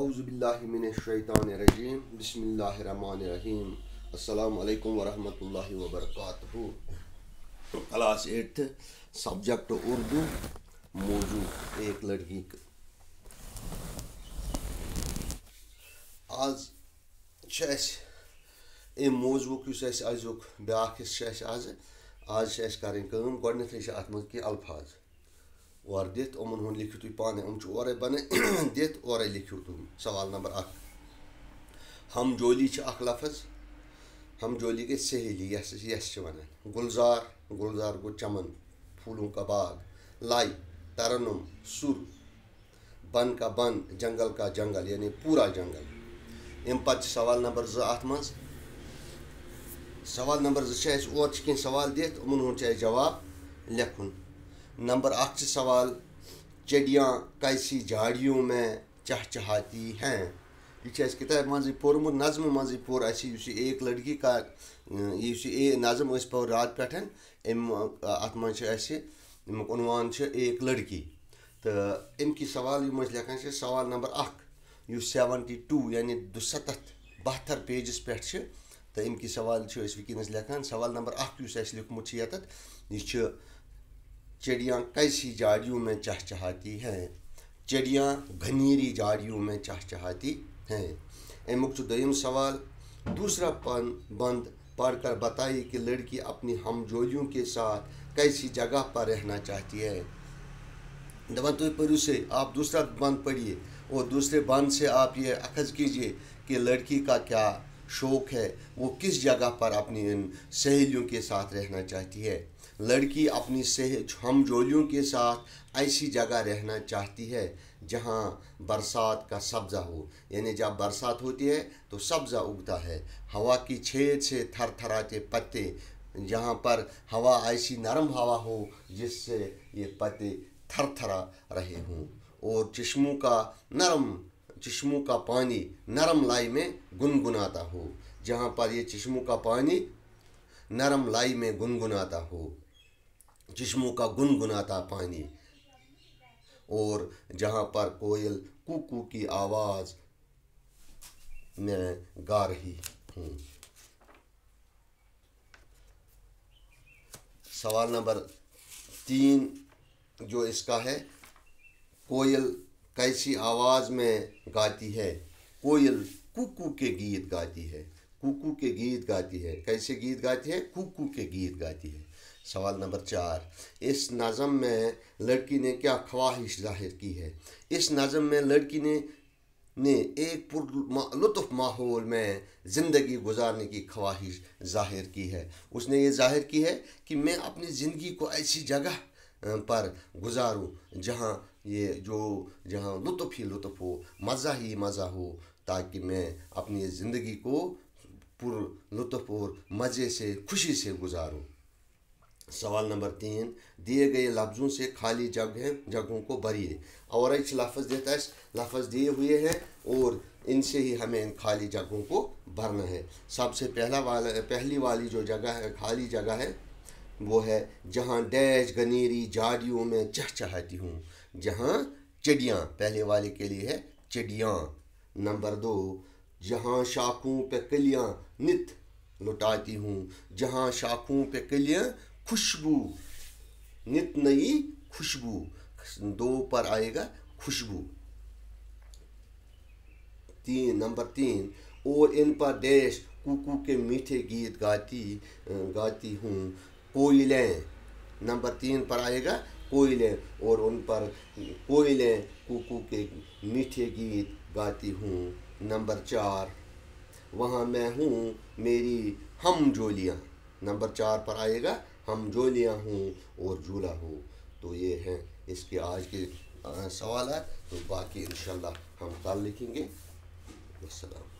अउज़बिल्लिमिनशैतानरजीम बसमीम अल्लाम वरहमल वबरक क्लास एट्थ सब्जेक्ट उर्दू मौजू एक लड़की आज अम मौजूक अजुक ब्या हिस्सा आज आज करें कम गई अत मज अल्फाज और दिथ उमन हूँ लिखित तुम पान उम और बन दिथ और लिखिव तुम सवाल नंबर अख हम जोली लफज हम जोली गई सहेली यस यस वन गुलजार गुलजार गो चमन फूलों का बाग लाई तरनम सुर बन का बन जंगल का जंगल यानी पूरा जंगल अम पत् सवाल नंबर जो अत मज सवाल नंबर जो और कह सवाल दिथ उमन हूँ जवाब लेखन नंबर आठ सवाल चडिया कैसी झाड़ियों में चहचहाती हैं यह किताब मजे पोर्मुत नज़म मजे पोर एक लड़की का यह नज़म पोर रात पे अम अत मनवान एक लड़की तो अमक सवाल यम लेखान सवाल नंबर अस सेवेंटी टू यानि दुसत बहत्तर पेजस पे तो अमक सवाल वनस लेखान सवाल नंबर अस लिखमुत यह चिड़िया कैसी जाड़ियों में चहचहाती हैं चिड़िया घनीरी जाड़ियों में चहचहाती हैं अमुक दयम सवाल दूसरा पन बंद पढ़कर बताइए कि लड़की अपनी हमजोलियों के साथ कैसी जगह पर रहना चाहती है दबा तो पढ़ू से आप दूसरा बंद पढ़िए और दूसरे बंद से आप ये अखज कीजिए कि लड़की का क्या शौक़ है वो किस जगह पर अपनी इन सहेलियों के साथ रहना चाहती है लड़की अपनी सह हम जोलियों के साथ ऐसी जगह रहना चाहती है जहाँ बरसात का सब्ज़ा हो यानी जब बरसात होती है तो सब्ज़ा उगता है हवा की छेद से थर थराते पत्ते जहाँ पर हवा ऐसी नरम हवा हो जिससे ये पत्ते थर थरा रहे हों और चश्मों का नरम चश्मों का पानी नरम लाई में गुनगुनाता हो जहाँ पर ये चश्मों का पानी नरम लाई में गुनगुनाता हो चश्मों का गुनगुनाता पानी और जहाँ पर कोयल कुकू की आवाज़ में गा रही हूँ सवाल नंबर तीन जो इसका है कोयल कैसी आवाज़ में गाती है कोयल कुकू के गीत गाती है कुकू के गीत गाती है कैसे गीत गाती है कुकू के गीत गाती है सवाल नंबर चार इस नज़म में लड़की ने क्या ख्वाहिश जाहिर की है इस नज़म में लड़की ने ने एक पुरलुत्फ माहौल में ज़िंदगी गुजारने की ख्वाहिश जाहिर की है उसने ये जाहिर की है कि मैं अपनी ज़िंदगी को ऐसी जगह पर गुजारूँ जहाँ ये जो जहाँ लुत्फ़ ही लुत्फ़ हो मज़ा ही मज़ा हो ताकि मैं अपनी ज़िंदगी को पुर लुत्फ़ और मज़े से खुशी से गुजारूँ सवाल नंबर तीन दिए गए लफ्ज़ों से खाली जगह जगहों को भरिए और एक लफ्ज़ देता है लफ्ज़ दिए हुए हैं और इनसे ही हमें इन खाली जगहों को भरना है सबसे पहला वाला पहली वाली जो जगह है खाली जगह है वो है जहाँ डैश गनेरी झाड़ियों में चहचहाती हूँ जहाँ चिड़ियाँ पहले वाले के लिए है चिड़ियाँ नंबर दो जहाँ शाखों पे कलियाँ नित लुटाती हूँ जहाँ शाखों पे कलियाँ खुशबू नित नई खुशबू दो पर आएगा खुशबू तीन नंबर तीन और इन पर देश कुकू के मीठे गीत गाती गाती हूँ कोयलें नंबर तीन पर आएगा कोयलें और उन पर कोयलें कुकू के मीठे गीत गाती हूँ नंबर चार वहाँ मैं हूँ मेरी हम जोलियाँ नंबर चार पर आएगा हम जोलियाँ हूँ और झूला हूँ तो ये हैं इसके आज के सवाल है तो बाकी इन हम कल लिखेंगे सलाम